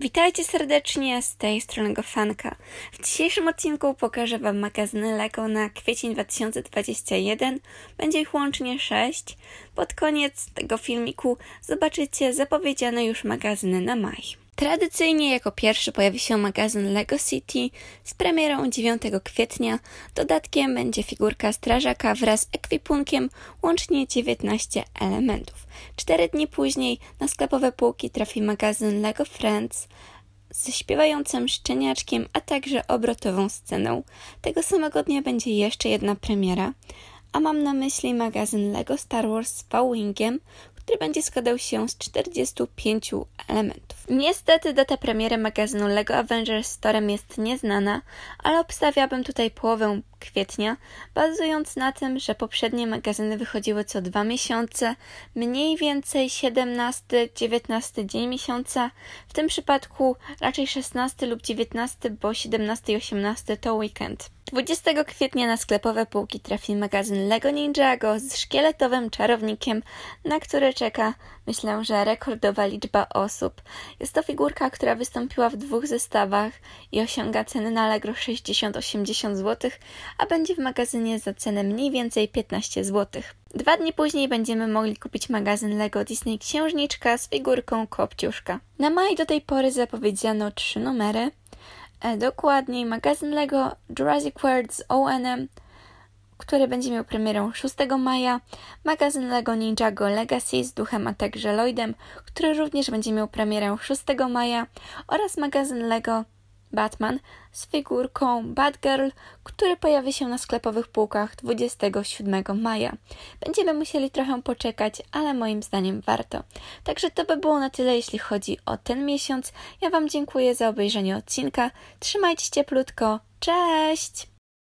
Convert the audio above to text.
Witajcie serdecznie z tej strony Gofanka. W dzisiejszym odcinku pokażę Wam magazyny Lego na kwiecień 2021. Będzie ich łącznie 6. Pod koniec tego filmiku zobaczycie zapowiedziane już magazyny na maj. Tradycyjnie jako pierwszy pojawi się magazyn LEGO City z premierą 9 kwietnia. Dodatkiem będzie figurka strażaka wraz z ekwipunkiem, łącznie 19 elementów. Cztery dni później na sklepowe półki trafi magazyn LEGO Friends ze śpiewającym szczeniaczkiem, a także obrotową sceną. Tego samego dnia będzie jeszcze jedna premiera, a mam na myśli magazyn LEGO Star Wars z Wingiem, który będzie składał się z 45 elementów. Niestety data premiery magazynu LEGO Avengers Storm jest nieznana, ale obstawiałabym tutaj połowę kwietnia, bazując na tym, że poprzednie magazyny wychodziły co dwa miesiące, mniej więcej 17-19 dzień miesiąca, w tym przypadku raczej 16 lub 19, bo 17 i 18 to weekend. 20 kwietnia na sklepowe półki trafi magazyn LEGO Ninjago z szkieletowym czarownikiem, na który czeka, myślę, że rekordowa liczba osób. Jest to figurka, która wystąpiła w dwóch zestawach i osiąga ceny na Allegro 60-80 zł, a będzie w magazynie za cenę mniej więcej 15 zł. Dwa dni później będziemy mogli kupić magazyn LEGO Disney Księżniczka z figurką Kopciuszka. Na maj do tej pory zapowiedziano trzy numery, e, dokładniej magazyn LEGO Jurassic World z O.N.M., który będzie miał premierę 6 maja, magazyn LEGO Ninjago Legacy z Duchem, a także Lloydem, który również będzie miał premierę 6 maja oraz magazyn LEGO Batman z figurką Batgirl, który pojawi się na sklepowych półkach 27 maja. Będziemy musieli trochę poczekać, ale moim zdaniem warto. Także to by było na tyle, jeśli chodzi o ten miesiąc. Ja Wam dziękuję za obejrzenie odcinka. Trzymajcie się cieplutko. Cześć!